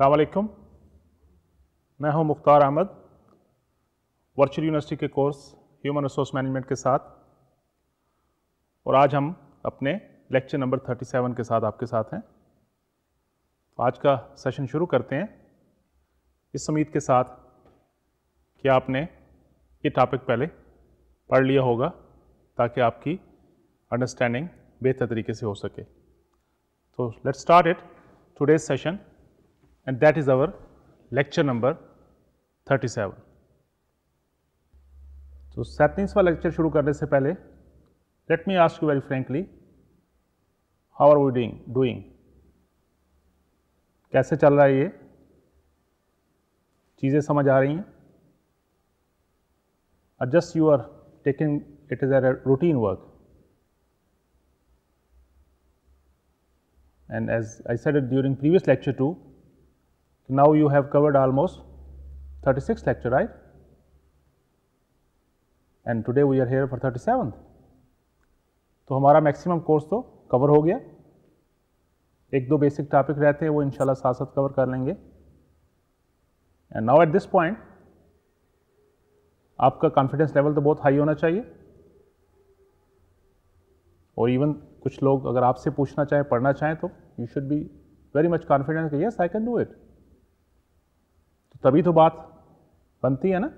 अलैक्म मैं हूं Mukhtar Ahmad virtual university के कोर्स ह्यूमन रिसोर्स मैनेजमेंट के साथ और आज हम अपने लेक्चर नंबर 37 के साथ आपके साथ हैं तो आज का सेशन शुरू करते हैं इस उम्मीद के साथ कि आपने ये टॉपिक पहले पढ़ लिया होगा ताकि आपकी अंडरस्टैंडिंग बेहतर तरीके से हो सके तो let's start it today's session and that is our lecture number 37 तो सैंतीसवां लेक्चर शुरू करने से पहले let me ask you very frankly how are we doing doing कैसे चल रहा है ये चीज़ें समझ आ रही हैं और just you are taking it is a routine work and as I said it during previous lecture too, now you have covered almost 36 lecture right and today we are here for 37th तो हमारा maximum course तो cover हो गया एक दो basic topic रहते हैं वो इंशाल्लाह साथ साथ कवर कर लेंगे and now at this point आपका कॉन्फिडेंस लेवल तो बहुत हाई होना चाहिए और इवन कुछ लोग अगर आपसे पूछना चाहें पढ़ना चाहें तो you should be very much confidence yes I can do it तभी तो बात बनती है ना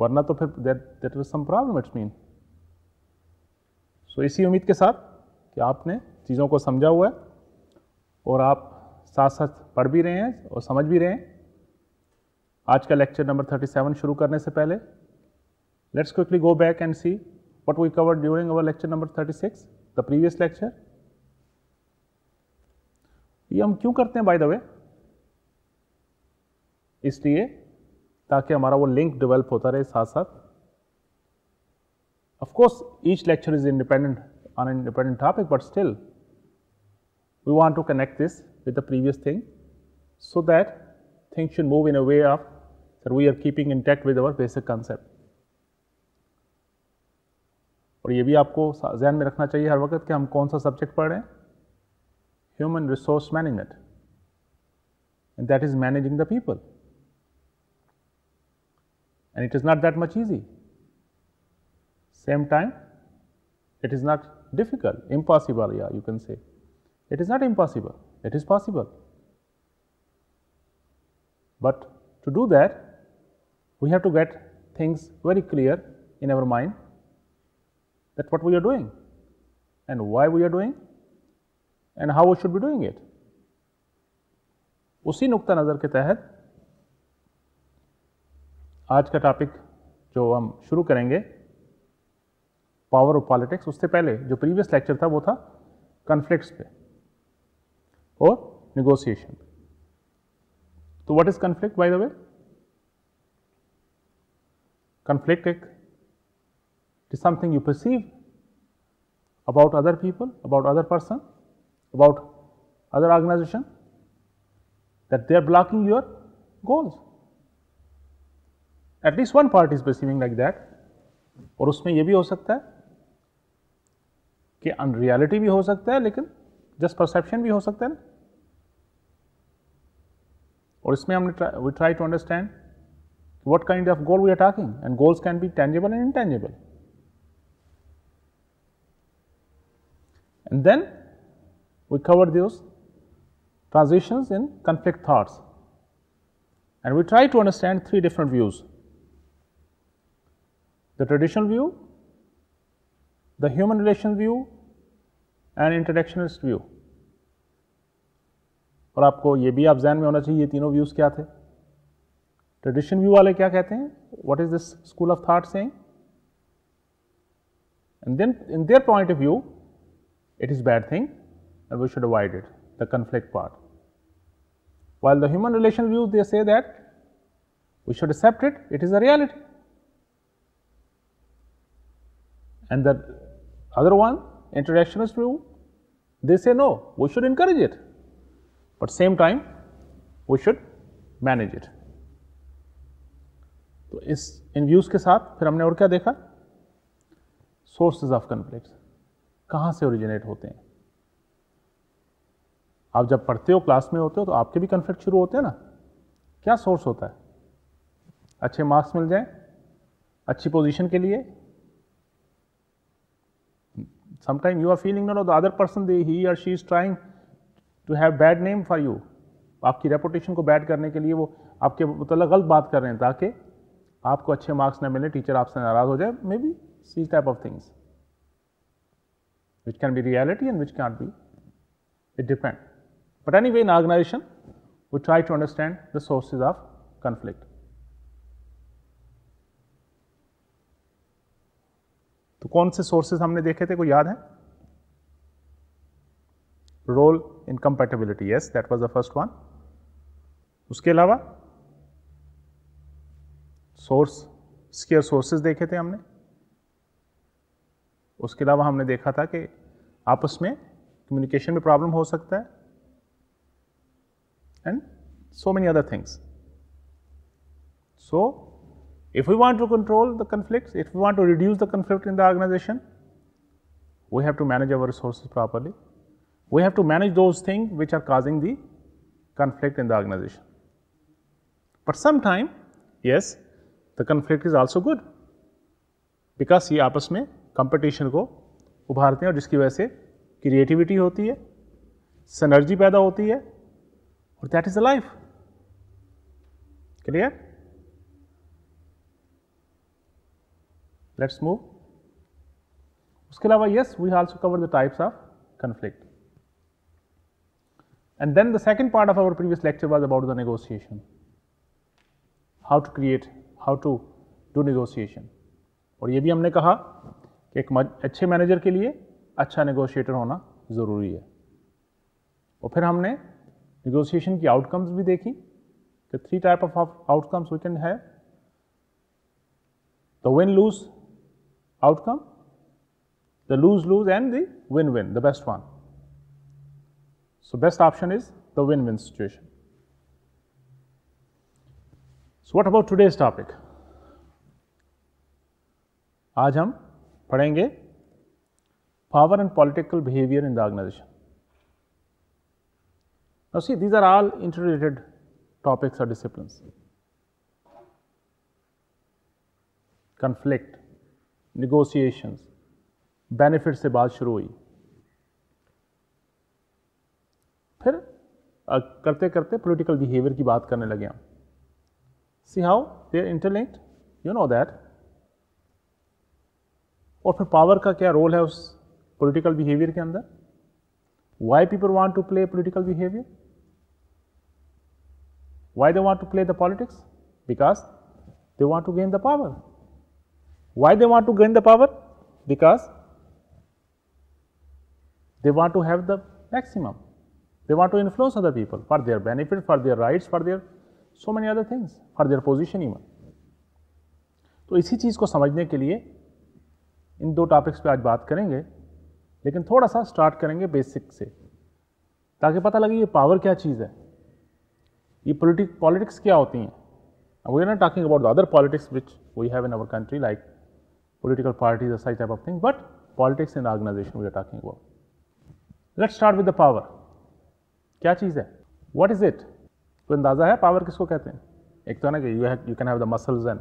वरना तो फिर that that is some problem it's mean so इसी उम्मीद के साथ कि आपने चीज़ों को समझा हुआ है और आप साथ साथ पढ़ भी रहे हैं और समझ भी रहे हैं आज का लेक्चर नंबर 37 शुरू करने से पहले let's quickly go back and see what we cover during our lecture number 36 the previous lecture ये हम क्यों करते हैं बाय द वे इसलिए ताकि हमारा वो लिंक डेवलप होता रहे साथ साथ of course each lecture is independent on independent topic but still we want to connect this with the previous thing so that thing should move in a way of sir we are keeping in tech with our basic concept और ये भी आपको ध्यान में रखना चाहिए हर वक्त कि हम कौन सा सब्जेक्ट पढ़ रहे हैं human resource management and that is managing the people and it is not that much easy. Same time, it is not difficult, impossible, yeah, you can say. It is not impossible, it is possible. But to do that, we have to get things very clear in our mind that what we are doing and why we are doing and how we should be doing it. उसी nukta nazar ke तहत आज का topic जो हम शुरू करेंगे power of politics उससे पहले जो प्रीवियस लेक्चर था वो था कन्फ्लिक्ट और निगोसिएशन तो what is conflict by the way conflict एक something you perceive about other people about other person about other organisation that they are blocking your goals At least one part is perceiving like that, and यह भी हो सकता है कि unreality भी हो सकता है लेकिन जस्ट परसेप्शन भी हो सकता है what kind of goal we are talking and goals can be tangible and intangible. And then we cover those transitions in conflict thoughts and we try to understand three different views the traditional view, the human relation view and interactionist view. और आपको ये भी आप जहन होना चाहिए ये तीनों व्यूज़ क्या थे ट्रेडिशन व्यू वाले क्या कहते हैं what is this school of thought and then in their point of view it is bad thing and we should avoid it the conflict part while the human relation view they say that we should accept it it is a reality And the other one, interactionist view, they say no, we should encourage it, but same time we should manage it. तो इस इन views के साथ फिर हमने और क्या देखा sources of conflict कहाँ से ओरिजिनेट होते हैं आप जब पढ़ते हो क्लास में होते हो तो आपके भी कन्फ्लिक्ट शुरू होते हैं ना क्या सोर्स होता है अच्छे मार्क्स मिल जाए अच्छी पोजीशन के लिए Sometimes you are feeling no, no, the other person, they, he or she is trying to have bad name for you. आपकी रेपुटेशन को बैड करने के लिए वो आपके मतलब गलत बात कर रहे हैं ताकि आपको अच्छे मार्क्स ना मिले टीचर आपसे नाराज हो जाए maybe see type of things which can be reality and which can't be. It depends. But anyway, in organization, we try to understand the sources of conflict. कौन से सोर्सेज हमने देखे थे कोई याद है role compatibility yes that was the first one उसके अलावा सोर्स स्केयर सोर्सेज देखे थे हमने उसके अलावा हमने देखा था कि आपस में कम्युनिकेशन में प्रॉब्लम हो सकता है and so many other things so If we want to control the conflicts, if we want to reduce the conflict in the organization, we have to manage our resources properly. We have to manage those things which are causing the conflict in the organization. But sometime, yes, the conflict is also good because ये आपस में competition को उभारते हैं और जिसकी वजह creativity creativity होती है सनर्जी पैदा होती है और दैट let's move उसके अलावा yes we also cover the types of conflict and then the second part of our previous lecture was about the negotiation how to create how to do negotiation और ये भी हमने कहा कि एक अच्छे मैनेजर के लिए अच्छा नेगोशिएटर होना ज़रूरी है और फिर हमने नेगोशिएशन की आउटकम्स भी देखी कि three type of outcomes we can have the win lose outcome, the lose-lose and the win-win, the best one. So best option is the win-win situation. So what about today's topic? आज हम पढ़ेंगे power and political behavior in the organization. Now see, these are all interrelated topics or disciplines. Conflict, negotiations benefit से बात शुरू हुई फिर करते करते पॉलिटिकल बिहेवियर की बात करने लगे हम see how they're interlinked you know that और फिर पावर का क्या रोल है उस पॉलिटिकल बिहेवियर के अंदर why people want to play political behaviour why they want to play the politics because they want to gain the power Why they want to gain the power? Because they want to have the maximum. They want to influence other people for their benefit, for their rights, for their so many other things, for their position even. to isi cheez ko samajhne ke liye in do topics pe aaj baat karenge lekin thoda sa start karenge basic se ताकि pata lage ye power kya cheez hai ye politics politics kya hoti हैं we are not talking about the other politics which we have in our country like political parties or such type of thing, but politics in the organization we are talking about. Let's start with the power. क्या चीज़ है What is it? कोई अंदाज़ा है power किसको कहते हैं एक तो ना कि you you can have the muscles and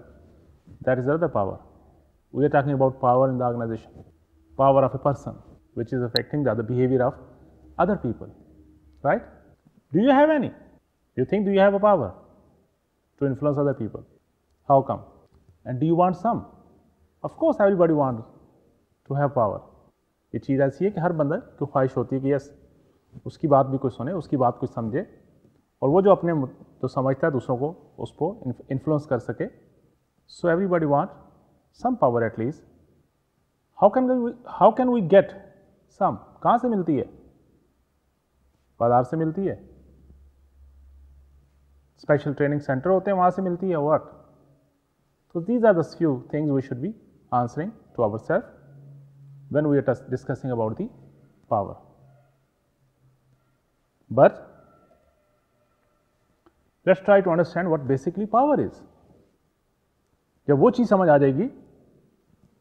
that is the power we are talking about power in the organisation power of a person which is affecting the behaviour of other people right do you have any you think do you have a power to influence other people how come and do you want some of course every everybody want to have power ये चीज़ ऐसी है कि हर बंदा की ख्वाहिश होती है कि यस उसकी बात भी कुछ सुने उसकी बात कुछ समझे और वो जो अपने जो समझता है दूसरों को उसको इन्फ्लुएंस कर सके so everybody want some power at least how can how can we get some कहाँ से मिलती है बाजार से मिलती है स्पेशल ट्रेनिंग सेंटर होते हैं वहाँ से मिलती है वर्क तो these are thus few things we should be answering to ourselves when we are discussing about the power. But let us try to understand what basically power is. जब वो चीज़ समझ आ जाएगी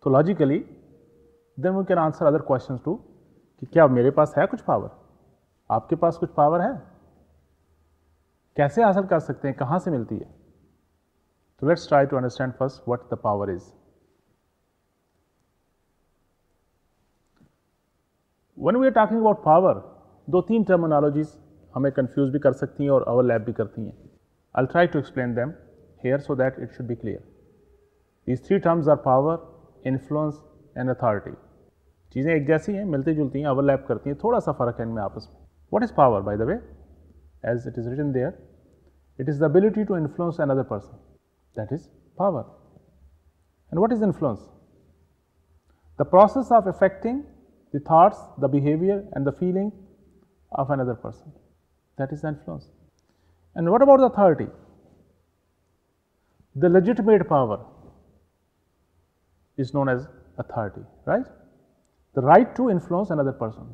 तो logically then we can answer other question too कि क्या मेरे पास है कुछ पावर आपके पास कुछ पावर है कैसे हासिल कर सकते हैं कहाँ से मिलती है तो let's try to understand first what the power is when we are talking about power do teen terminologies hame confuse bhi kar sakti hain aur overlap bhi karti hain i'll try to explain them here so that it should be clear these three terms are power influence and authority cheeze ek jaisi hain milti julti hain overlap karti hain thoda sa farak hai inme aapas mein what is power by the way as it is written there it is the ability to influence another person that is power and what is influence the process of affecting the thoughts, the behavior, and the feeling of another person. That is influence. And what about authority? The legitimate power is known as authority, right? The right to influence another person.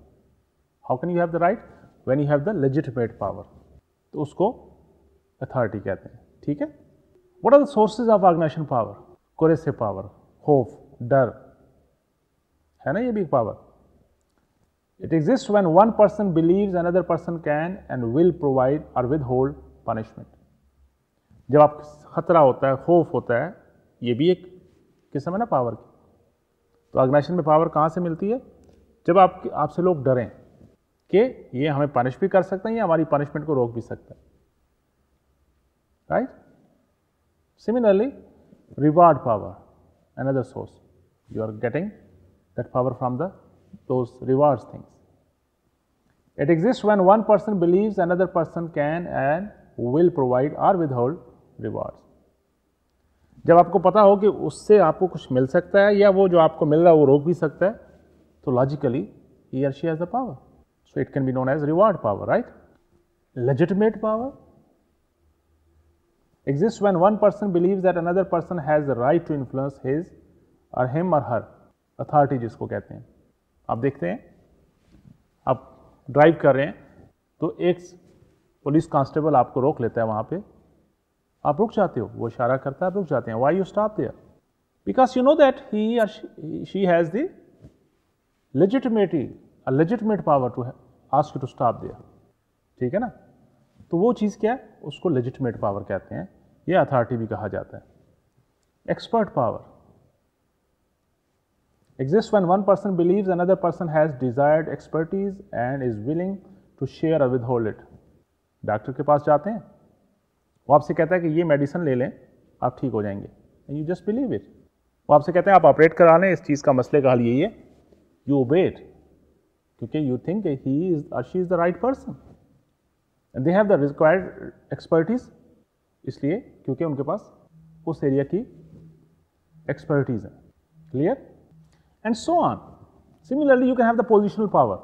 How can you have the right? When you have the legitimate power. तो usko authority कहते हैं ठीक है what are the sources of power? Power coercive power hope डर है ना ये भी It exists when one person believes another person can and will provide or withhold punishment. जब आप खतरा होता है खौफ होता है ये भी एक किस्म है ना पावर की तो ऑर्गेनाइजेशन में पावर कहाँ से मिलती है जब आप आपसे लोग डरें कि ये हमें पनिश भी कर सकते हैं या हमारी पनिशमेंट को रोक भी सकता है right similarly reward power another source you are getting that power from the those rewards things. It exists when one person believes another person can and will provide or withhold rewards. जब आपको पता हो कि उससे आपको कुछ मिल सकता है या वो जो आपको मिल रहा है वो रोक भी सकता है तो logically he or she has the power so it can be known as reward power right legitimate power exists when one person believes that another person has the right to influence his or him or her authority जिसको कहते हैं आप देखते हैं आप drive कर रहे हैं तो एक पुलिस कांस्टेबल आपको रोक लेता है वहाँ पे आप रुक जाते हो वो इशारा करता है आप रुक जाते हैं why you stop there because you know that he she has the legitimacy a legitimate power to ask to stop there ठीक है ना तो वो चीज़ क्या है उसको लेजिटमेट पावर कहते हैं ये अथॉरिटी भी कहा जाता है expert power exists when one person believes another person has desired expertise and is willing to share or withhold it. Doctor के पास जाते हैं वो आपसे कहता है कि ये मेडिसिन ले लें आप ठीक हो जाएंगे and you just believe it वो आपसे कहते हैं आप ऑपरेट करा लें इस चीज़ का मसले का हल यही है यू वेट क्योंकि you think he is she is the right person and they have the required expertise इसलिए क्योंकि उनके पास उस एरिया की एक्सपर्टीज़ है clear and so on. Similarly, you can have the positional power.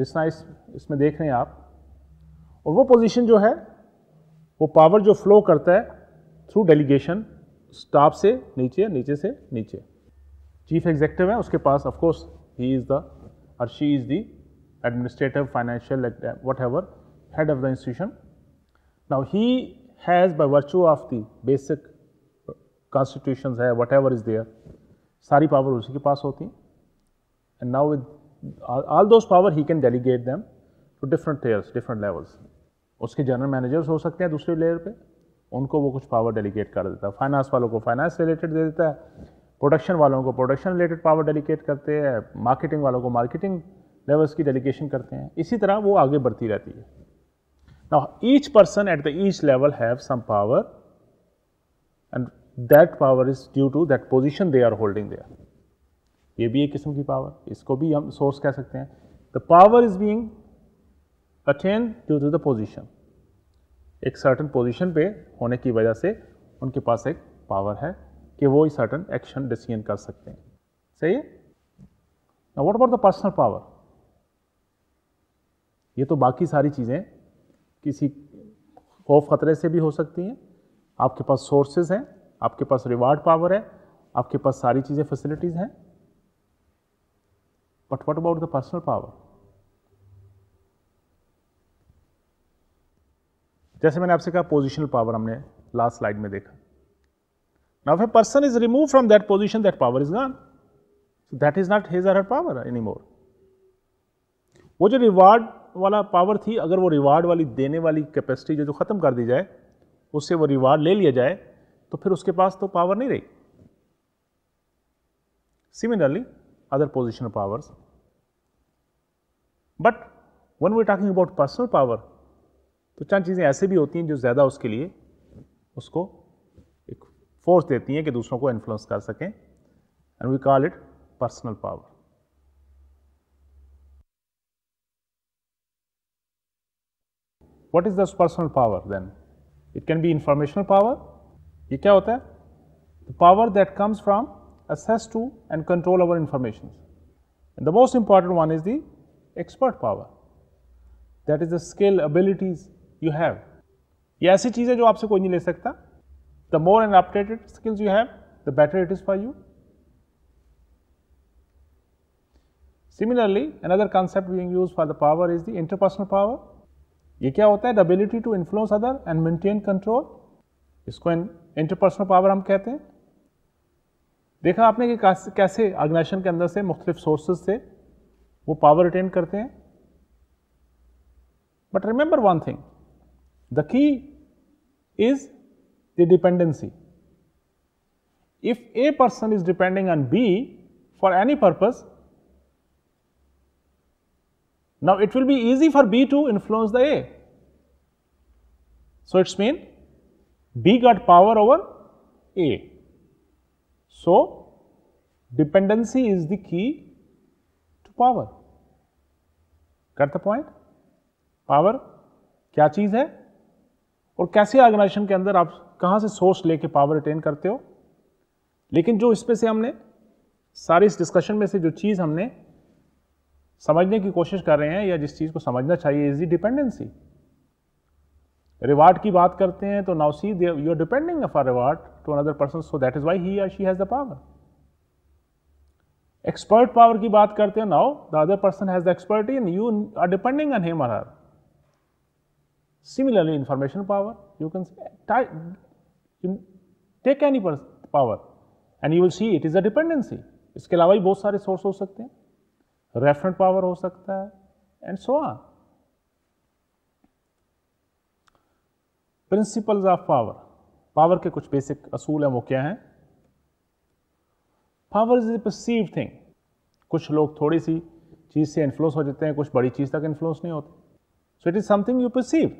जिस तरह इस इसमें देख रहे हैं आप और वो पोजीशन जो है वो पावर जो फ्लो करता है थ्रू डेलीगेशन स्टाफ से नीचे नीचे से नीचे चीफ एग्जेक्टिव है उसके पास of course he is the और she is the administrative financial whatever head of the institution. Now he has by virtue of the basic constitutions, whatever is there, सारी पावर उसी के पास होती and now with all those power he can delegate them to different layers different levels उसके general managers हो सकते हैं दूसरे लेयर पे उनको वो कुछ पावर डेलीगेट कर देता है फाइनेंस वालों को फाइनेंस रिलेटेड दे देता है प्रोडक्शन वालों को प्रोडक्शन रिलेटेड पावर डेलीगेट करते हैं मार्केटिंग वालों को मार्केटिंग लेवल्स की डेलीगेशन करते हैं इसी तरह वो आगे बढ़ती रहती है now each person at the each level have some power and that power is due to that position they are holding there ये भी एक किस्म की पावर इसको भी हम सोर्स कह सकते हैं the power is being attain due to the position एक सर्टन पोजिशन पे होने की वजह से उनके पास एक पावर है कि वो सर्टन एक्शन डिसीजन कर सकते हैं सही है ना what about the personal power ये तो बाकी सारी चीज़ें किसी खौफ खतरे से भी हो सकती हैं आपके पास सोर्सेज हैं आपके पास रिवार्ड पावर है आपके पास सारी चीज़ें फैसिलिटीज़ हैं but what about the personal power जैसे मैंने आपसे कहा पोजिशनल पावर हमने लास्ट स्लाइड में देखा now a person is remove from that position that power is gone that is not his or her power any more वो जो reward वाला पावर थी अगर वो रिवार्ड वाली देने वाली कैपेसिटी जो, जो ख़त्म कर दी जाए उससे वो रिवार्ड ले लिया जाए तो फिर उसके पास तो पावर नहीं रही similarly other positional powers but when we talking about personal power तो चंद चीज़ें ऐसे भी होती हैं जो ज़्यादा उसके लिए उसको एक फोर्स देती हैं कि दूसरों को इन्फ्लुएंस कर सकें and we call it personal power what is personal power then it can be informational power ये क्या होता है the power that comes from access to and control over information the most important one is the expert power that is the skill abilities you have ये ऐसी है जो आपसे कोई नहीं ले सकता the more and updated skills you have the better it is for you similarly another concept being use for the power is the interpersonal power ये क्या होता है the ability to influence other and maintain control इसको interpersonal power हम कहते हैं देखा आपने कि कैसे ऑर्गेनाइजेशन के अंदर से मुख्तलिफ सोर्सेज से वो पावर रिटेन करते हैं but remember one thing the key is the dependency if A person is depending on B for any purpose now it will be easy for B to influence the A so it's mean B got power over A. So, dependency is the key to power. Got the point? Power क्या चीज़ है और कैसे organisation के अंदर आप कहां से source लेके पावर अटेन करते हो लेकिन जो इसमें से हमने सारी इस डिस्कशन में से जो चीज़ हमने समझने की कोशिश कर रहे हैं या जिस चीज़ को समझना चाहिए इज दी डिपेंडेंसी रिवार्ड की बात करते हैं तो now see you are depending of are reward to another person so that is why he या she has the power expert power की बात करते हैं now the other person has the expert in you are depending on him or her similarly information power you can take any any power and you will see it is a dependency इसके अलावा भी बहुत सारे source हो सकते हैं referent power हो सकता है and so on principles of power power के कुछ बेसिक असूल हैं वो क्या हैं power is a perceive thing कुछ लोग थोड़ी सी चीज़ से इन्फ्लुएंस हो जाते हैं कुछ बड़ी चीज़ तक इन्फ्लुएंस नहीं होते so it is something you perceive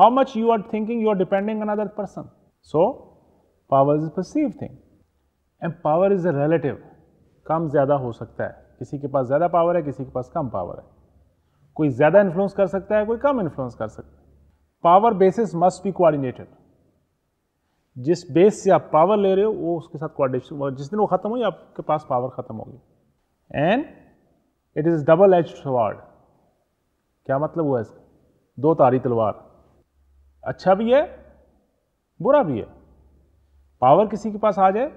how much you are thinking you are depending on other person so power is perceive thing and power is a relative कम ज़्यादा हो सकता है किसी के पास ज़्यादा पावर है किसी के पास कम पावर है कोई ज़्यादा इन्फ्लुएंस कर सकता है कोई कम इन्फ्लुएंस कर सकता है power basis must be coordinated जिस बेस से आप पावर ले रहे हो वो उसके साथ कोऑर्डिनेशन मतलब जिस दिन वो खत्म हुई आपके पास पावर खत्म होगी and it is double edge sword क्या मतलब हुआ इसका दो तारी तलवार अच्छा भी है बुरा भी है पावर किसी के पास आ जाए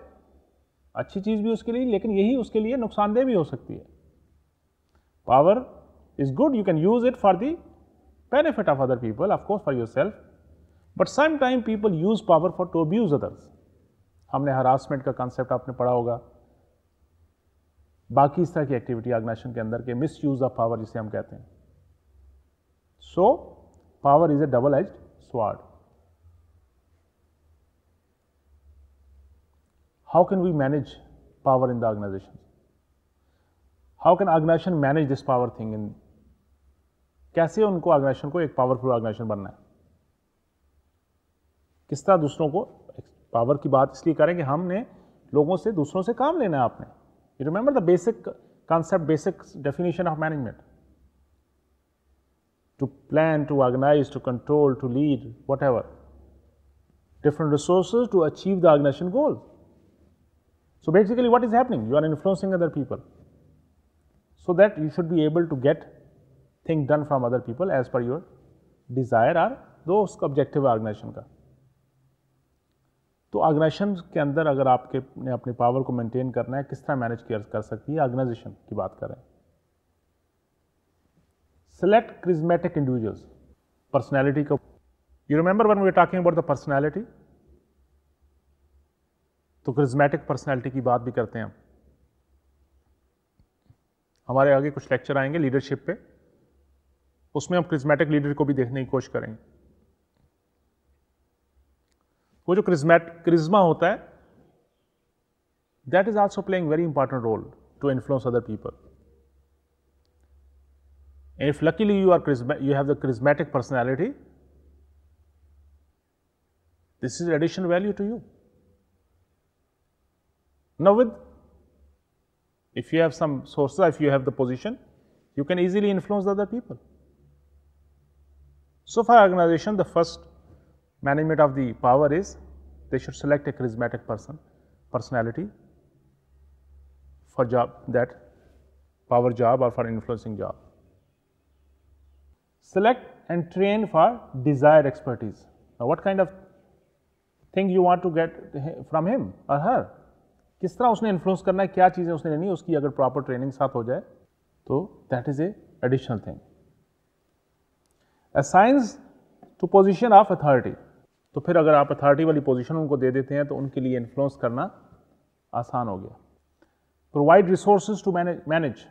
अच्छी चीज़ भी उसके लिए लेकिन यही उसके लिए नुकसानदेह भी हो सकती है power is good you can use it for the benefit of other people of course for yourself but sometimes people use power for to abuse others हमने harassment concept आपने पढ़ा होगा बाकी इस तरह की activity ऑर्गेनाइजेशन के अंदर के misuse of power, पावर जिसे हम कहते हैं so power is a double how can we manage power in the organization? How can organization manage this power thing in कैसे उनको ऑर्गेनाइजेशन को एक पावरफुल ऑर्गेनाइजेशन बनना है किस तरह दूसरों को पावर की बात इसलिए करें कि हमने लोगों से दूसरों से काम लेना है आपने you remember the basic concept basic definition of management to plan to organise to control to lead what ever different resource to achieve the organisation goal so basically what is happening you are influencing other people so that you should be able to get thing done from other people as per your desire or दो उसका objective है organisation का तो organisation के अंदर अगर आपके ने अपनी पावर को मेंटेन करना है किस तरह मैनेज कर सकती है ऑर्गेनाइजेशन की बात करें सेलेक्ट क्रिजमेटिक इंडिविजुअल्स पर्सनैलिटी को you remember when we talking about the personality तो क्रिजमेटिक पर्सनैलिटी की बात भी करते हैं हम हमारे आगे कुछ लेक्चर आएंगे लीडरशिप पे उसमें हम क्रिजमेटिक लीडर को भी देखने की कोशिश करेंगे वो जो क्रिजमेट क्रिज्मा होता है that is also playing very important role to influence other people and if luckily you are you have the charismatic personality this is additional value to you know with if you have some source if you have the position you can easily influence other people So, for organization the first management of the power is they should select a charismatic person personality for job that power job or for influencing job. Select and train for desired expertise. Now, what kind of thing you want to get from him or her? किस तरह उसने influence करना है क्या चीज़ें उसने लेनी उसकी अगर proper training साथ हो जाए तो that is a additional thing. Assigns to position of authority तो फिर अगर आप अथॉरिटी वाली पोजिशन उनको दे देते हैं तो उनके लिए इन्फ्लुएंस करना आसान हो गया provide resource to manage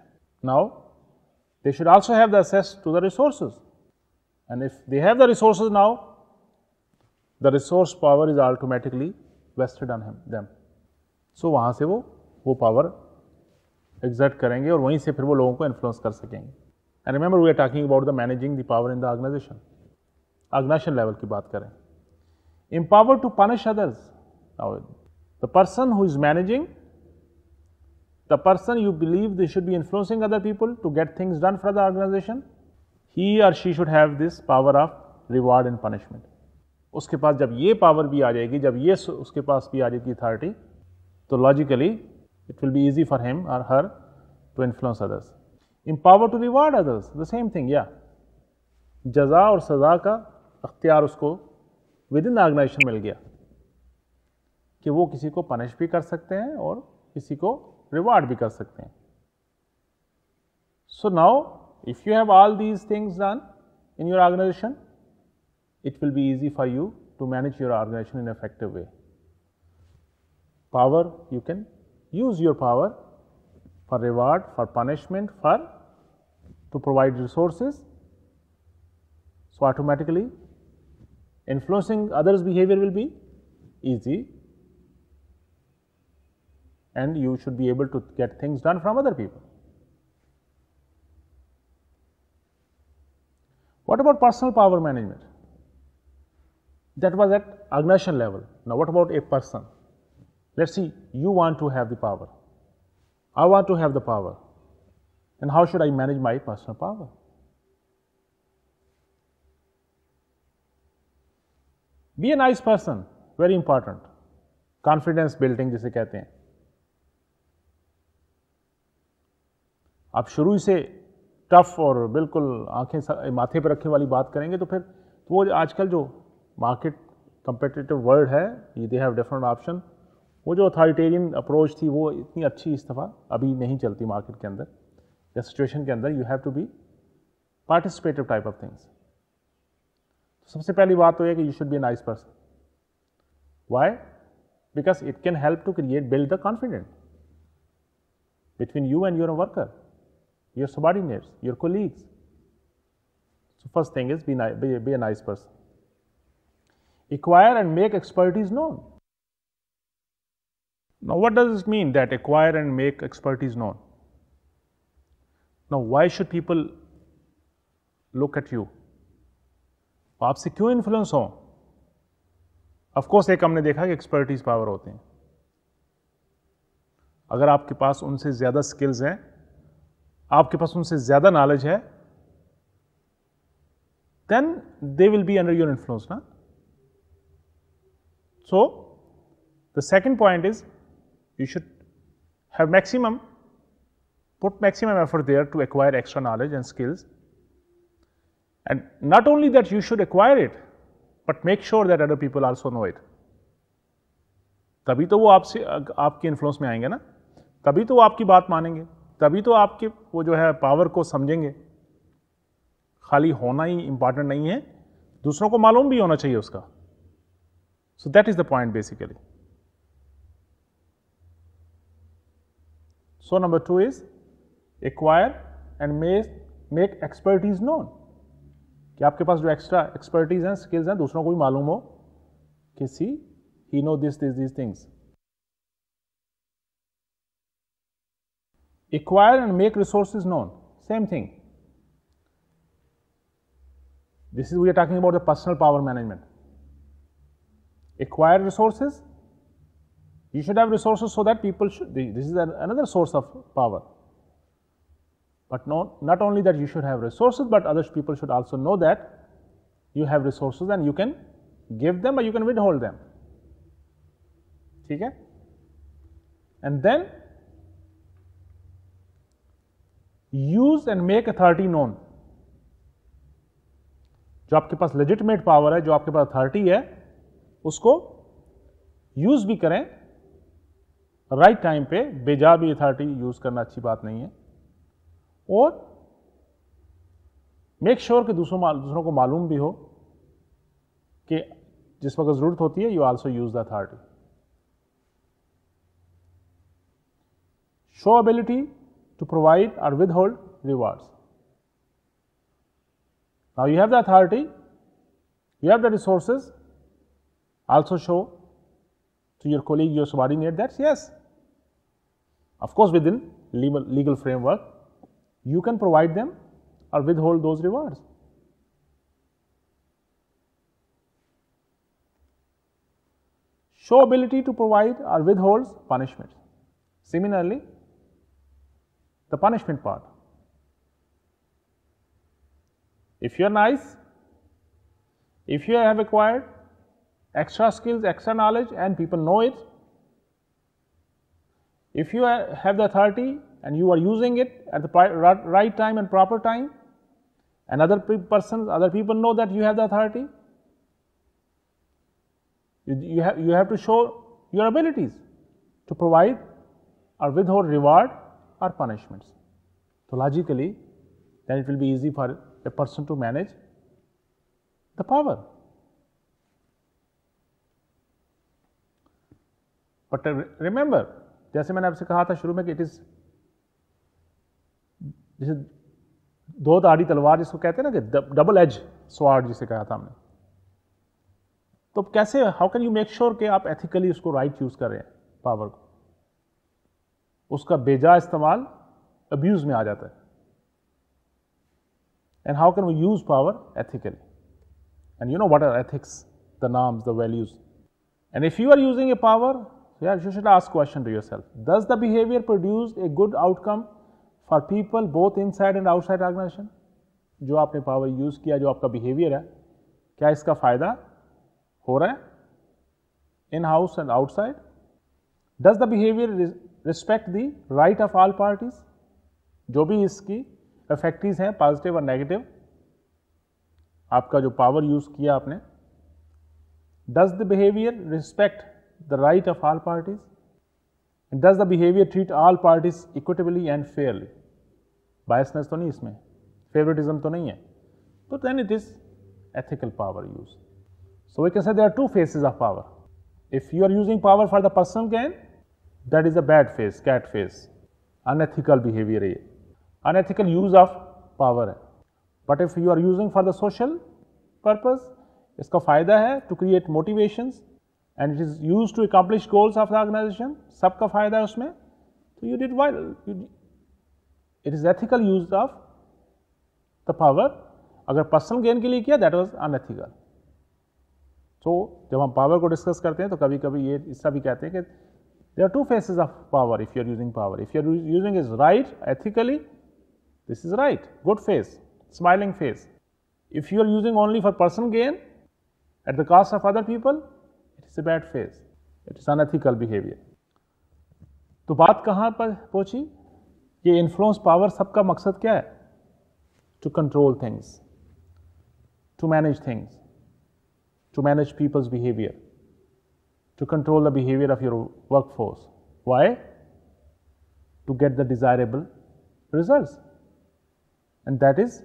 now they should also have the access to the resource and if they have the resource now the resource power is automatically vested on them so वहाँ से वो वो power exert करेंगे और वहीं से फिर वो लोगों को इन्फ्लुएंस कर सकेंगे and remember we are talking about the managing the power in the organisation organisation level की बात करें empower to punish others the person who is managing the person you believe they should be influencing other people to get things done for the organisation he or she should have this power of reward and punishment उसके पास जब ये power भी आ जाएगी जब ये उसके पास भी आ जाएगी अथॉरिटी तो logically it will be easy for him or her to influence others empower to reward others the same thing yeah jaza aur saza ka ikhtiyar usko within the organization mil gaya ki wo kisi ko punish bhi kar sakte hain aur kisi ko reward bhi kar sakte hain so now if you have all these things done in your organization it will be easy for you to manage your organization in effective way power you can use your power for reward for punishment for to provide resources. So, automatically influencing others behavior will be easy and you should be able to get things done from other people. What about personal power management? That was at organization level. Now, what about a person? Let us see, you want to have the power. I want to have the power. And how should I manage my personal power? Be a nice person very important confidence building जिसे कहते हैं आप शुरू से tough और बिल्कुल आंखें माथे पर रखने वाली बात करेंगे तो फिर तो वो आजकल जो मार्केट कंपिटिटिव वर्ल्ड है दे हैव डिफरेंट ऑप्शन वो जो अथॉरिटेरियन अप्रोच थी वो इतनी अच्छी इस दफ़ा अभी नहीं चलती मार्केट के अंदर या सिचुएशन के अंदर you have to be participative type of things तो सबसे पहली बात तो है कि you should be nice person why because it can help to create build the confident between you and your worker, your subordinates, your colleagues. So, first thing is be, be, be a nice person. Acquire and make expertise known. Now, what does this mean that acquire and make expertise known? ना why should people look at you आपसे क्यों influence हो of course एक हमने देखा कि expertise power होते हैं अगर आपके पास उनसे ज़्यादा स्किल्स हैं आपके पास उनसे ज़्यादा नॉलेज है then they will be under your influence ना so the second point is you should have maximum put maximum effort there to acquire extra knowledge and skills. And not only that you should acquire it, but make sure that other people also know it. तभी तो वो आपसे आपके influence में आएंगे ना तभी तो वो आपकी बात मानेंगे तभी तो आपके वो जो है पावर को समझेंगे खाली होना ही इंपॉर्टेंट नहीं है दूसरों को मालूम भी होना चाहिए उसका so that is the point basically so number two is acquire and make, make expertise known. कि आपके पास जो एक्स्ट्रा एक्सपर्टीज हैं स्किल्स हैं दूसरों को भी मालूम हो कि सी ही acquire and make resources known same thing this is we are talking about the personal power management acquire resources you should have resources so that people should this is another source of power But no, not only that you should have resources, but other people should also know that you have resources and you can give them or you can withhold them. Okay? And then use and make authority known. जो आपके पास legitimate power है जो आपके पास authority है उसको use भी करें right time पे बेजा भी authority use करना अच्छी बात नहीं है और मेक श्योर sure कि दूसरों दूसरों को मालूम भी हो कि जिस वक्त ज़रूरत होती है you also use the authority show ability to provide or withhold rewards now you have the authority you have the resources also show to your colleague your subordinate net that's of of course within legal framework you can provide them or withhold those rewards. Show ability to provide or withholds punishments. Similarly, the punishment part. If you are nice, if you have acquired extra skills, extra knowledge and people know it, if you have the authority and you are using it at the right time and proper time and other persons other people know that you have the authority you, you, have, you have to show your abilities to provide or withhold reward or punishments so logically then it will be easy for a person to manage the power but uh, remember जैसे मैंने आपसे कहा जैसे दो दाढ़ी तलवार जिसको कहते हैं ना कि डबल एज स्वाड जिसे कहा था हमने तो कैसे how can you make sure कि आप एथिकली उसको राइट यूज़ कर रहे हैं पावर को उसका बेजा इस्तेमाल अब्यूज़ में आ जाता है and how can we use power ethically and you know what are ethics the norms the values and if you are using a power you should ask question to yourself Does the behavior produce a good for people both inside and outside organisation जो आपने power use किया जो आपका behaviour है क्या इसका फ़ायदा हो रहा है in house and outside does the behaviour respect the right of all parties जो भी इसकी इफेक्टिव हैं पॉजिटिव और नेगेटिव आपका जो पावर यूज़ किया आपने does the behaviour respect the right of all parties does the behaviour treat all parties equitably and fairly biasness तो नहीं इसमें फेवरेटिज्म तो नहीं है तो then it is ethical power use so we can say there are two faces of power if you are using power for the person gain that is a bad face cat face unethical behaviour ये unethical use of power है but if you are using for the social purpose इसका फायदा है to create motivation and it is use to accomplish goals of the organisation सबका फायदा है उसमें तो you did while it is ethical use of the power अगर personal gain के लिए किया दैट वॉज अनएथिकल तो जब हम पावर को डिस्कस करते हैं तो कभी कभी ये इसका भी कहते हैं कि there are two faces of power if you are using power if you are using is right ethically this is right good face smiling face if you are using only for person gain at the cost of other people it is a bad face it is unethical behaviour तो बात कहाँ पर पहुंची ये influence power सबका मकसद क्या है to control things to manage things to manage people's behaviour to control the behaviour of your workforce why to get the desirable result and that is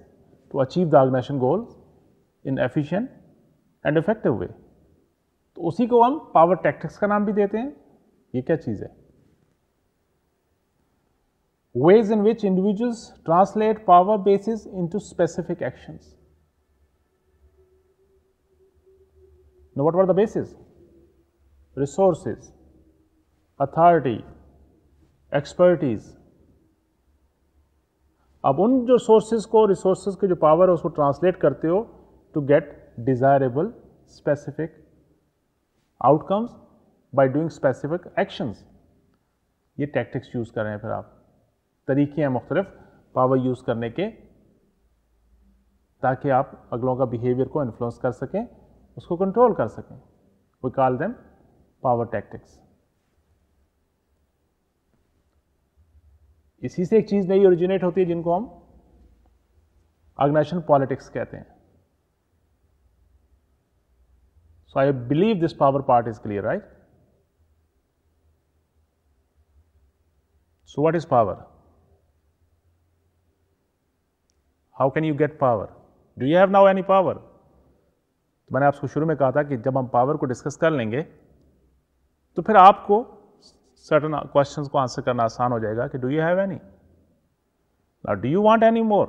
to achieve the organization goal in efficient and effective way तो उसी को हम power tactics का नाम भी देते हैं ये क्या चीज़ है ways in which individuals translate power bases into specific actions. Now, what were the bases? Resources, authority, expertise. Ab un jo sources ko, resources ke jo power usko translate karte ho to get desirable specific outcomes by doing specific actions. Ye tactics use kar rahe hai phir aap. तरीके हैं मुख्तलिफ power use करने के ताकि आप अगलों का behaviour को influence कर सकें उसको कंट्रोल कर सकें we call them power tactics इसी से एक चीज़ नई ओरिजिनेट होती है जिनको हम ऑर्गेनाइजेशन पॉलिटिक्स कहते हैं so I believe this power part is clear right so what is power how can you get power do you have now any power तो मैंने आपको शुरू में कहा था कि जब हम पावर को डिस्कस कर लेंगे तो फिर आपको सर्टन क्वेश्चन को आंसर करना आसान हो जाएगा कि do you have any now do you want any more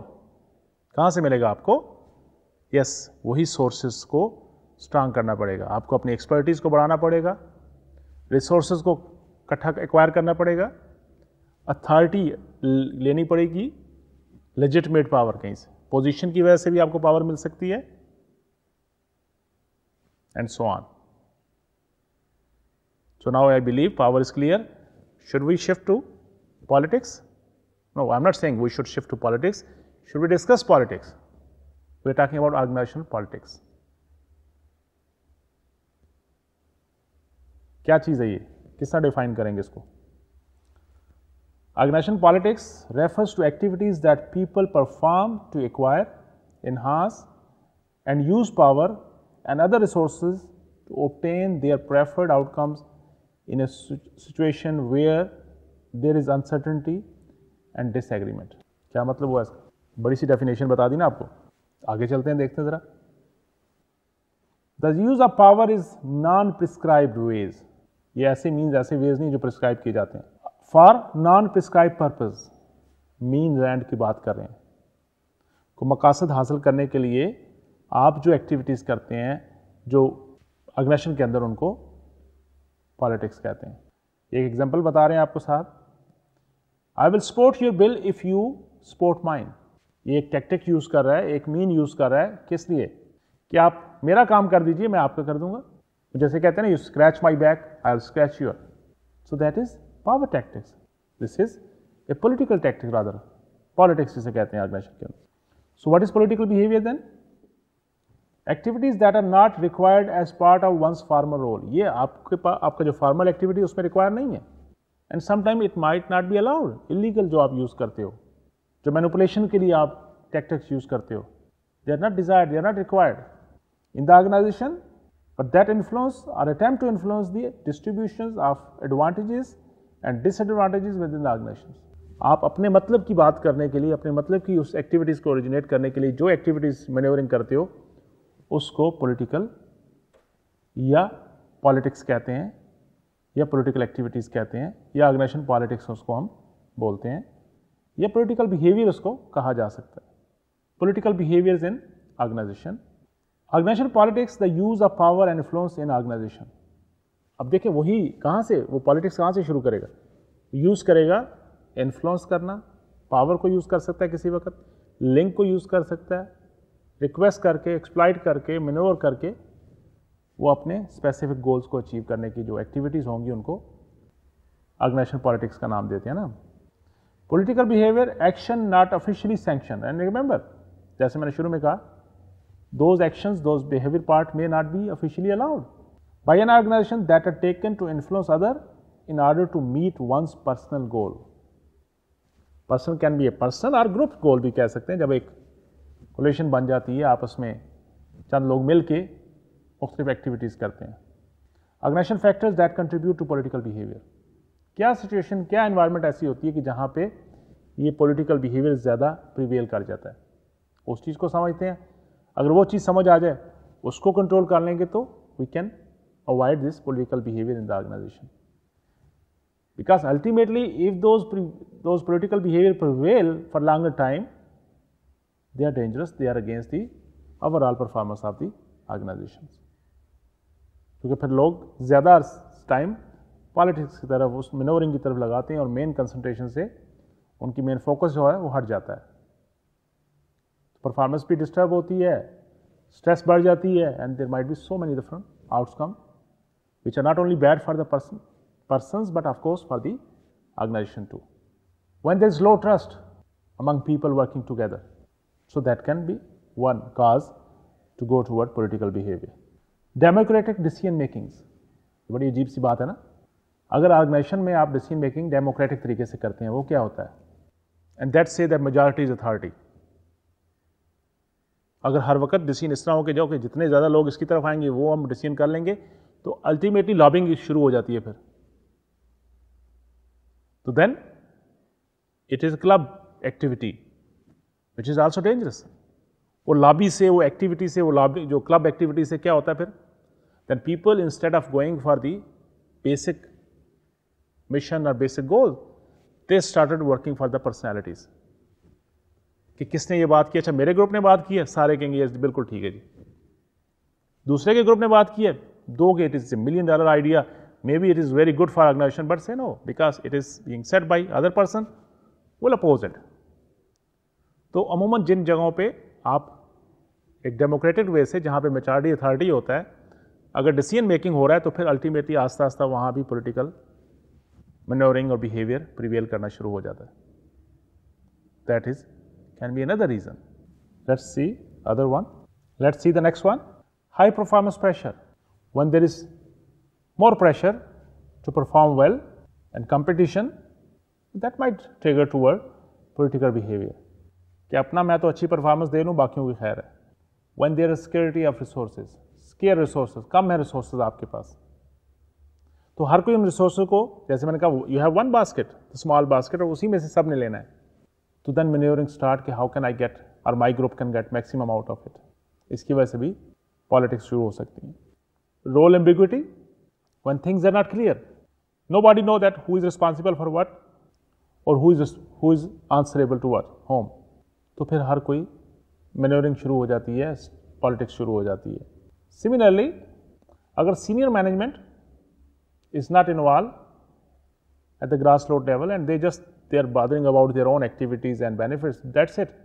कहाँ से मिलेगा आपको यस yes, वही सोर्सेज को स्ट्रांग करना पड़ेगा आपको अपनी एक्सपर्टीज़ को बढ़ाना पड़ेगा रिसोर्सेज को इकट्ठा एक्वायर करना पड़ेगा अथॉरिटी लेनी पड़ेगी लेजिटमेट पावर कहीं से पोजिशन की वजह से भी आपको पावर मिल सकती है and so on so now I believe power is clear should we shift to politics no I am not saying we should shift to politics should we discuss politics we are talking about organization politics क्या चीज है ये Kisna define करेंगे इसको Organization politics refers to activities that people perform to acquire, enhance and use power and other resources to obtain their preferred outcomes in a situation where there is uncertainty and disagreement. क्या मतलब हुआ इसका बड़ी सी definition बता दी ना आपको आगे चलते हैं देखते हैं ज़रा the use of power is non prescribed ways ये ऐसे मीन्स ऐसे वेज नहीं जो प्रिस्क्राइब किए जाते हैं for non prescribe purpose mean and की बात कर रहे हैं को मकासद हासिल करने के लिए आप जो एक्टिविटीज़ करते हैं जो अग्नेशन के अंदर उनको पॉलिटिक्स कहते हैं एक एग्जाम्पल बता रहे हैं आपको साथ I will support your bill if you support mine ये एक टेक्टिक यूज़ कर रहा है एक मीन यूज़ कर रहा है किस लिए कि आप मेरा काम कर दीजिए मैं आपका कर दूंगा जैसे कहते हैं ना you scratch my back I will scratch your so that is power tactics. This is a political tactic rather. Politics is a kehte organization. So, what is political behavior then? Activities that are not required as part of one's formal role. Ye aapke pa, aapka jo formal activity usme required nahi hai. And sometimes it might not be allowed. Illegal job aap use karte ho. Jo manipulation ke liye aap tactics use karte ho. They are not desired, they are not required in the organization. But that influence or attempt to influence the distributions of advantages and disadvantages within the organization आप अपने मतलब की बात करने के लिए अपने मतलब की उस एक्टिविटीज़ को ओरिजिनेट करने के लिए जो एक्टिविटीज़ मेनोवरिंग करते हो उसको पॉलिटिकल या पॉलिटिक्स कहते हैं या पॉलिटिकल एक्टिविटीज़ कहते हैं या ऑर्गेनाइजेशन पॉलिटिक्स उसको हम बोलते हैं या पॉलिटिकल बिहेवियर उसको कहा जा सकता है political behaviours in organization organization politics the use of power and influence in organization अब देखें वही कहाँ से वो पॉलिटिक्स कहाँ से शुरू करेगा यूज़ करेगा इन्फ्लुएंस करना पावर को यूज़ कर सकता है किसी वक्त लिंक को यूज़ कर सकता है रिक्वेस्ट करके एक्सप्लाइट करके मिनोर करके वो अपने स्पेसिफिक गोल्स को अचीव करने की जो एक्टिविटीज़ होंगी उनको ऑर्गेनाइजेशन पॉलिटिक्स का नाम देते हैं ना political behaviour action not officially sanction and remember जैसे मैंने शुरू में कहा those actions those behaviour part may not be officially allowed by an organization that are taken to influence other in order to meet one's personal goal. Person can be a person और group goal भी कह सकते हैं जब एक coalition बन जाती है आपस में चंद लोग मिल के मुख्तलिफ एक्टिविटीज़ करते हैं organization factors that contribute to political behaviour क्या सिचुएशन क्या इन्वायरमेंट ऐसी होती है कि जहाँ पे ये पोलिटिकल बिहेवियर ज़्यादा प्रिवेल कर जाता है उस चीज़ को समझते हैं अगर वो चीज़ समझ आ जाए उसको कंट्रोल कर लेंगे तो we can avoid this political behavior in the organization. Because ultimately, if those, those political behavior prevail for longer time, they are dangerous, they are against the overall performance of the organization. क्योंकि फिर लोग ज़्यादा time politics की तरफ उस मिनोरिंग की तरफ लगाते हैं और मेन कंसंट्रेशन से उनकी मेन फोकस जो है वो हट जाता है परफॉर्मेंस भी डिस्टर्ब होती है स्ट्रेस बढ़ जाती है and there might be so many different outcome which are not only bad for the person, persons but of course for the organization too. When there is low trust among people working together, so that can be one cause to go toward political behavior. democratic decision makings badi ajeeb si baat hai na agar organization mein aap decision making democratic tarike se karte hain wo kya hota hai and that say that majority is authority अगर हर वक्त decision इस तरह हो के जाओ कि जितने ज़्यादा लोग इसकी तरफ आएंगे वो हम डिसीजन कर लेंगे तो अल्टीमेटली लॉबिंग शुरू हो जाती है फिर तो then it is club activity which is also dangerous वो लॉबी से वो एक्टिविटी से वो लॉबी जो क्लब एक्टिविटी से क्या होता है फिर then people instead of going for the basic mission और basic goal they started working for the personalities कि किसने ये बात की अच्छा मेरे ग्रुप ने बात की है सारे कहेंगे ये बिल्कुल ठीक है जी दूसरे के ग्रुप ने बात की है doge it is a million dollar idea maybe it is very good for organization but say no because it is being set by other person will oppose it तो अमूमन जिन जगहों पर आप एक डेमोक्रेटिक वे से जहाँ पर मेचॉरिटी अथॉरिटी होता है अगर डिसीजन मेकिंग हो रहा है तो फिर अल्टीमेटली आस्ता आस्ता वहाँ भी पोलिटिकल मनोरिंग और बिहेवियर प्रिवेल करना शुरू हो जाता है that is can be another reason let's see other one let's see the next one high performance pressure when there is more pressure to perform well and competition that might trigger toward political behavior ki apna main to achhi performance de lu बाकियों ki khair hai when there is scarcity of resources scarce resources kam hai resources aapke paas to har koi un resources ko jaise maine kaha you have one basket the small basket aur usi mein se sab ne lena hai to then maneuvering start ki how can i get or my group can get maximum out of it iski wajah se bhi politics shuru ho sakti hai role ambiguity when things are not clear nobody know that who is responsible for what or who is who is answerable to what home to phir har koi maneuvering shuru ho jati hai politics shuru ho jati hai similarly agar senior management is not involved at the grassroot level and they just they are bothering about their own activities and benefits that's it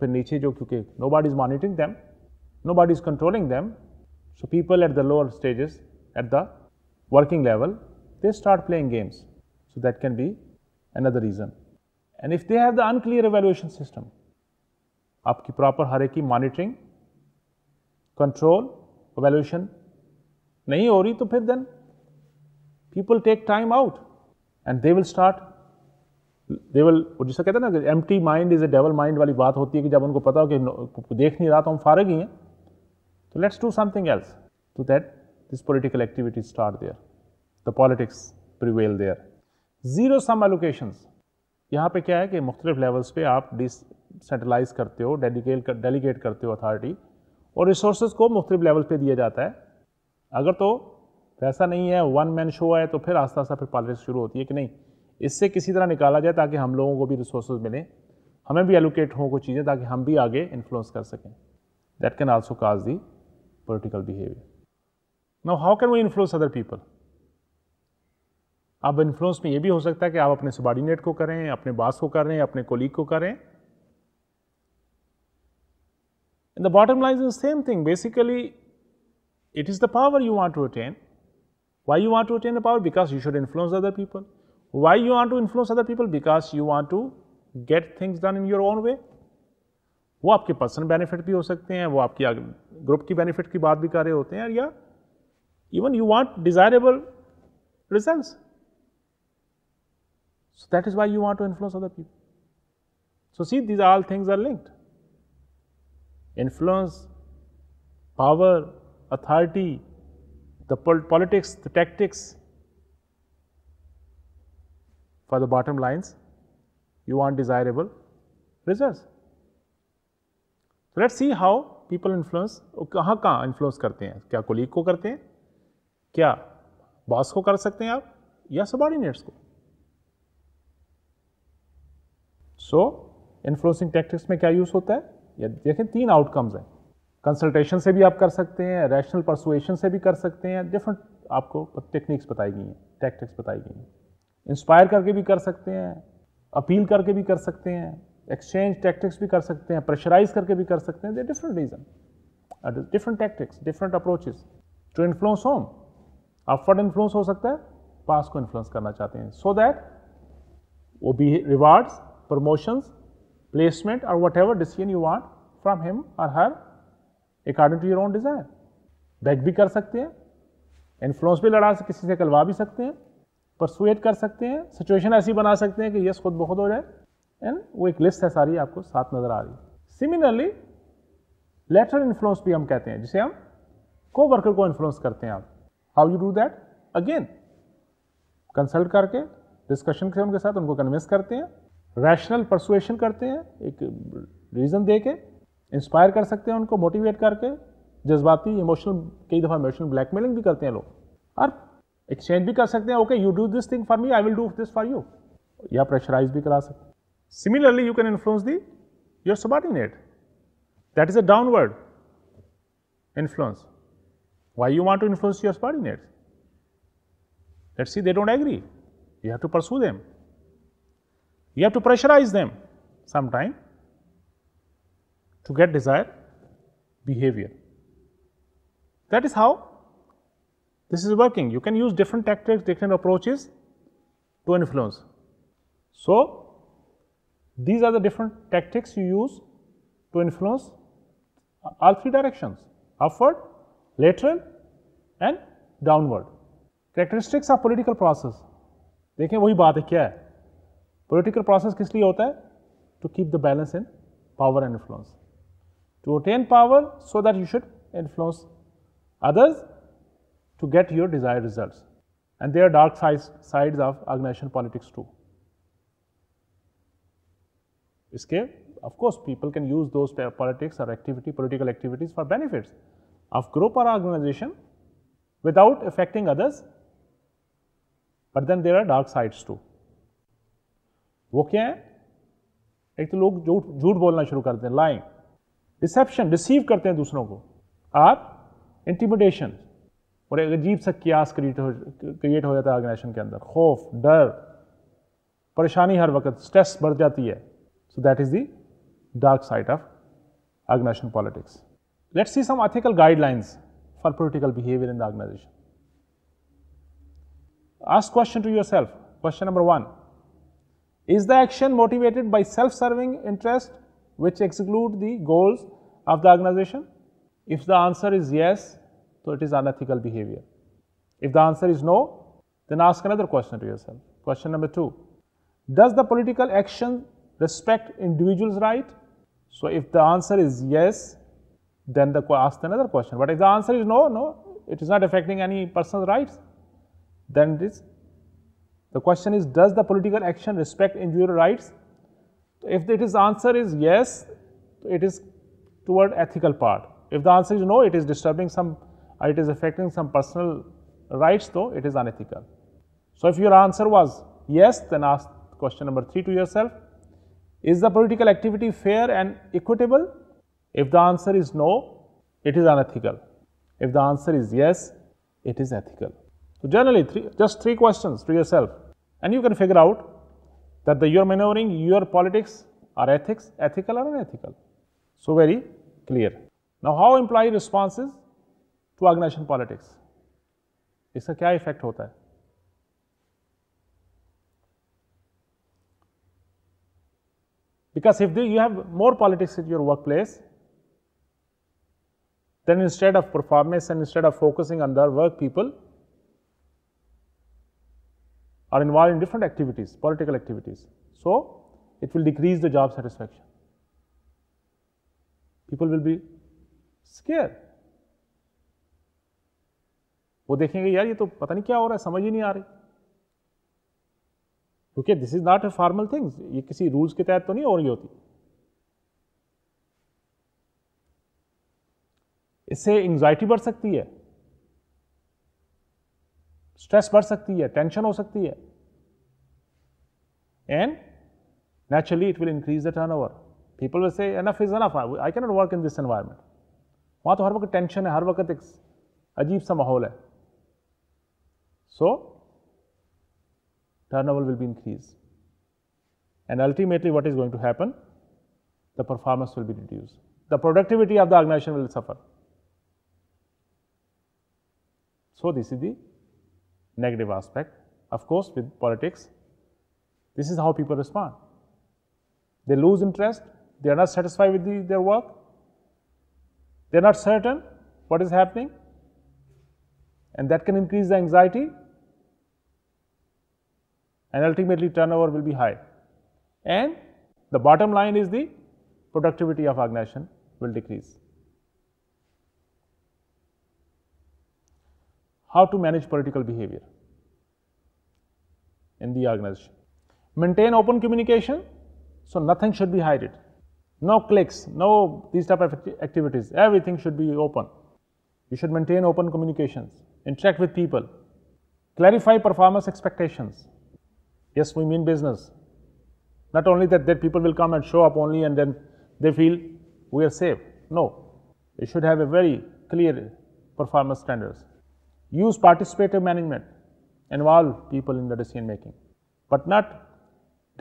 phir niche jo kyunki nobody is monitoring them nobody is controlling them So people at the lower stages, at the working level, they start playing games. So that can be another reason. And if they have the unclear evaluation system, aapki proper हर एक की monitoring control evaluation नहीं हो रही तो फिर then people take time out and they will start they will जिसका कहते हैं ना empty mind is a devil mind वाली बात होती है कि जब उनको पता हो कि देख नहीं रहा तो हम फारग ही So let's do something else so that this political activity start there. The politics prevail there. Zero sum allocations. यहाँ पे क्या है कि मुख्तलिफ लेवल्स पे आप डिसेंट्रलाइज करते हो डेलीगेट डेलीगेट करते हो अथॉरिटी और रिसोर्स को मुख्तलिफ लेवल पे दिया जाता है अगर तो वैसा नहीं है वन मैन शो है तो फिर आस्ता आस्ता फिर पॉलिटिक्स शुरू होती है कि नहीं इससे किसी तरह निकाला जाए ताकि हम लोगों को भी रिसोर्स मिलें हमें भी एलोकेट हों को चीज़ें ताकि हम भी आगे इन्फ्लुएंस कर सकें that can also cause the political behavior. Now, how can we influence other people? अब इन्फ्लुएंस में ये भी हो सकता है कि आप अपने सबॉर्डिनेट को करें अपने बॉस को करें अपने कोलीग को करें And the bottom line is the same thing. Basically, it is the power you want to attain. Why you want to attain the power? Because you should influence other people. Why you want to influence other people? Because you want to get things done in your own way. वो group की benefit की बात भी कर रहे होते हैं या even you want desirable result so that is why you want to influence other people so see these all things are linked influence, power, authority, the politics, the tactics. For the bottom lines, you want desirable results. So, let us see how people influence कहाँ कहाँ influence करते हैं क्या colleague को करते हैं क्या boss को कर सकते हैं आप या सबॉर्डिनेट्स को सो इन्फ्लुएंसिंग टैक्टिक्स में क्या यूज़ होता है या देखें तीन आउटकम्स हैं कंसल्टेशन से भी आप कर सकते हैं रैशनल परसुएशन से भी कर सकते हैं डिफरेंट आपको टेक्निक्स बताई गई हैं टैक्टिक्स बताई गई हैं इंस्पायर करके भी कर सकते हैं अपील करके भी कर सकते हैं एक्सचेंज टैक्टिक्स भी कर सकते हैं प्रेशराइज करके भी कर सकते हैं they different reason different tactics different approaches to influence whom upward influence हो सकता है पास को इन्फ्लुएंस करना चाहते हैं सो दैट वो भी रिवार्ड्स प्रमोशंस प्लेसमेंट और whatever decision you want from him और her according to your own desire back भी कर सकते हैं इन्फ्लुएंस भी लड़ा किसी से करवा भी सकते हैं परसुएट कर सकते हैं सिचुएशन ऐसी बना सकते हैं कि यस खुद बहुत हो जाए एंड वो एक लिस्ट है सारी आपको साथ नजर आ रही सिमिलरली लेटर इन्फ्लुएंस भी हम कहते हैं जिसे हम को वर्कर को इन्फ्लुएंस करते हैं आप how you do that again consult करके डिस्कशन से उनके साथ उनको कन्विंस करते हैं रैशनल परसुएशन करते हैं एक रीज़न दे के इंस्पायर कर सकते हैं उनको मोटिवेट करके जज्बाती इमोशनल कई दफ़ा इमोशनल ब्लैकमेलिंग भी करते हैं लोग और एक्सचेंज भी कर सकते हैं okay you do this thing for me I will do this for you या प्रेशराइज भी करा सकते हैं Similarly, you can influence the your subordinate that is a downward influence. Why you want to influence your subordinates? Let's see they do not agree, you have to pursue them, you have to pressurize them sometime to get desired behavior. That is how this is working. You can use different tactics, different approaches to influence. So, these are the different tactics you use to influence uh, all three directions upward, lateral and downward. Characteristics of political process, dekhen wohi baat hai political process kis liye hota To keep the balance in power and influence, to obtain power so that you should influence others to get your desired results and there are dark sides of organization politics too. इसके of course people can use those politics और activity political activities for benefits of group और organization without affecting others but then there are dark sides too वो क्या है एक तो लोग झूठ झूठ बोलना शुरू करते हैं लाइंग डिसेप्शन रिसीव करते हैं दूसरों को आप इंटीमिडेशन और एक अजीब सा क्यास क्रिएट हो क्रिएट हो जाता है ऑर्गेनाइजेशन के अंदर खौफ डर परेशानी हर वक्त स्ट्रेस बढ़ जाती है So, that is the dark side of organizational politics. Let us see some ethical guidelines for political behavior in the organization. Ask question to yourself. Question number 1 Is the action motivated by self serving interest which exclude the goals of the organization? If the answer is yes, so it is unethical behavior. If the answer is no, then ask another question to yourself. Question number 2 Does the political action respect individual's right? So, if the answer is yes, then the ask another question. But if the answer is no, no, it is not affecting any person's rights, then it is. The question is, does the political action respect individual rights? If it is answer is yes, it is toward ethical part. If the answer is no, it is disturbing some, it is affecting some personal rights though, it is unethical. So, if your answer was yes, then ask question number 3 to yourself is the political activity fair and equitable? If the answer is no, it is unethical. If the answer is yes, it is ethical. So, generally three, just three questions to yourself and you can figure out that the, you are maneuvering your politics are ethics, ethical or unethical. So, very clear. Now, how employee responses to organization politics? a kya effect hota hai? Because if you have more politics at your workplace, then instead of performance and instead of focusing on their work, people are involved in different activities, political activities. So, it will decrease the job satisfaction. People will be scared. वो देखेंगे यार ये तो पता नहीं क्या हो रहा है समझ ही नहीं आ रही क्योंकि this is not a formal things ये किसी रूल्स के तहत तो नहीं हो रही होती इससे एंग्जाइटी बढ़ सकती है स्ट्रेस बढ़ सकती है टेंशन हो सकती है and it will increase the turnover people will say enough is enough I cannot work in this environment वहां तो हर वक्त टेंशन है हर वक्त एक अजीब सा माहौल है सो turnover will be increased. And ultimately what is going to happen? The performance will be reduced. The productivity of the organization will suffer. So, this is the negative aspect. Of course, with politics, this is how people respond. They lose interest, they are not satisfied with the, their work, they are not certain what is happening, and that can increase the anxiety and ultimately turnover will be high. And the bottom line is the productivity of organization will decrease. How to manage political behavior in the organization? Maintain open communication, so nothing should be hidden. No clicks, no these type of activities, everything should be open. You should maintain open communications, interact with people, clarify performance expectations, Yes, we mean business. Not only that, that people will come and show up only and then they feel we are safe. No, they should have a very clear performance standards. Use participative management, involve people in the decision making, but not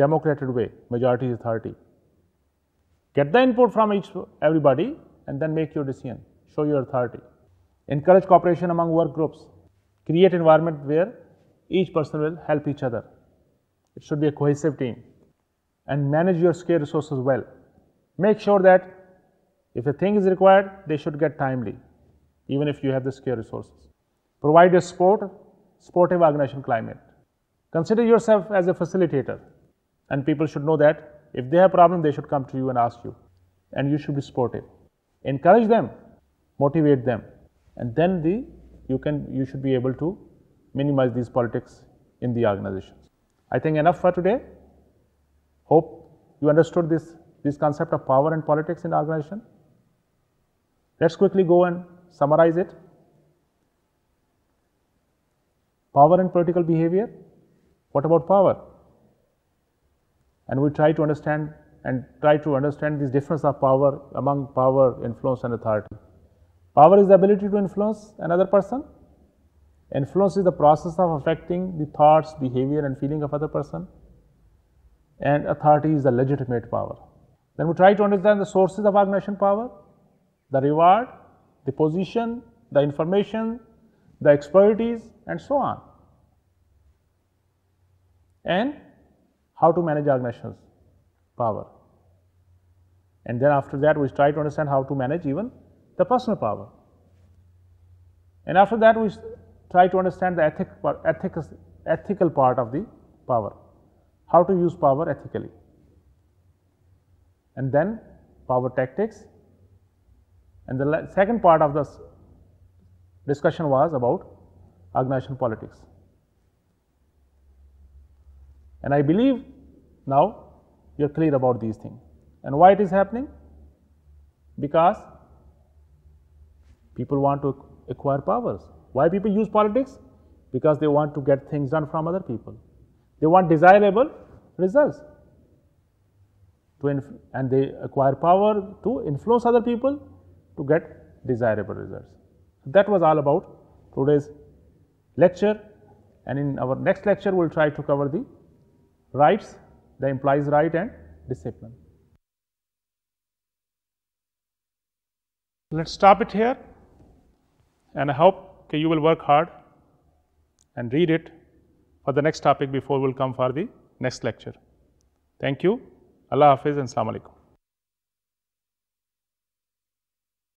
democratic way, majority authority. Get the input from each everybody and then make your decision, show your authority. Encourage cooperation among work groups, create environment where each person will help each other. It should be a cohesive team and manage your scarce resources well. Make sure that if a thing is required, they should get timely, even if you have the scarce resources. Provide a support, sportive organization climate. Consider yourself as a facilitator and people should know that if they have a problem, they should come to you and ask you and you should be sportive. Encourage them, motivate them and then the, you, can, you should be able to minimize these politics in the organization. I think enough for today. Hope you understood this, this concept of power and politics in the organization. Let us quickly go and summarize it. Power and political behavior. What about power? And we try to understand and try to understand this difference of power among power, influence and authority. Power is the ability to influence another person Influence is the process of affecting the thoughts, behavior and feeling of other person and authority is the legitimate power. Then we try to understand the sources of organization power, the reward, the position, the information, the expertise and so on and how to manage organizations power. And then after that we try to understand how to manage even the personal power. And after that we try to understand the ethic, ethics, ethical part of the power, how to use power ethically. And then power tactics. And the second part of this discussion was about organization politics. And I believe now you are clear about these things. And why it is happening? Because people want to acquire powers. Why people use politics? Because they want to get things done from other people. They want desirable results. and they acquire power to influence other people to get desirable results. That was all about today's lecture and in our next lecture we will try to cover the rights, the implies right and discipline. Let us stop it here and I hope okay, you will work hard and read it for the next topic before we will come for the next lecture. Thank you. Allah Hafiz and Assalamu Alaikum.